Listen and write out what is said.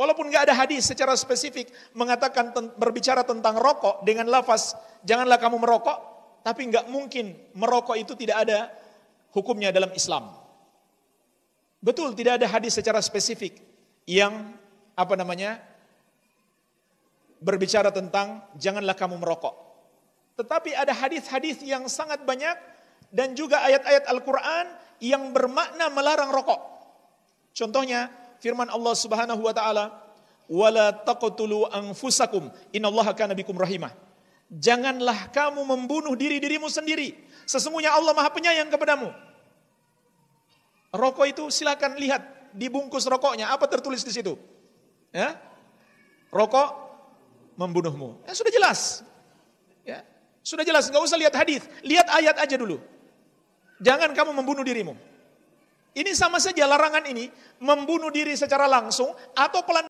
Walaupun nggak ada hadis secara spesifik mengatakan berbicara tentang rokok dengan lafaz janganlah kamu merokok, tapi nggak mungkin merokok itu tidak ada hukumnya dalam Islam. Betul, tidak ada hadis secara spesifik yang apa namanya berbicara tentang janganlah kamu merokok. Tetapi ada hadis-hadis yang sangat banyak dan juga ayat-ayat Al-Quran yang bermakna melarang rokok. Contohnya firman Allah Subhanahu wa taala, "Wala taqtulu anfusakum, innallaha kana bikum rahimah." Janganlah kamu membunuh diri-dirimu sendiri. Sesungguhnya Allah Maha Penyayang kepadamu. Rokok itu silakan lihat dibungkus rokoknya apa tertulis di situ. Ya? Rokok membunuhmu. Ya, sudah jelas. Ya. Sudah jelas, nggak usah lihat hadis, lihat ayat aja dulu. Jangan kamu membunuh dirimu. Ini sama saja larangan ini membunuh diri secara langsung atau pelan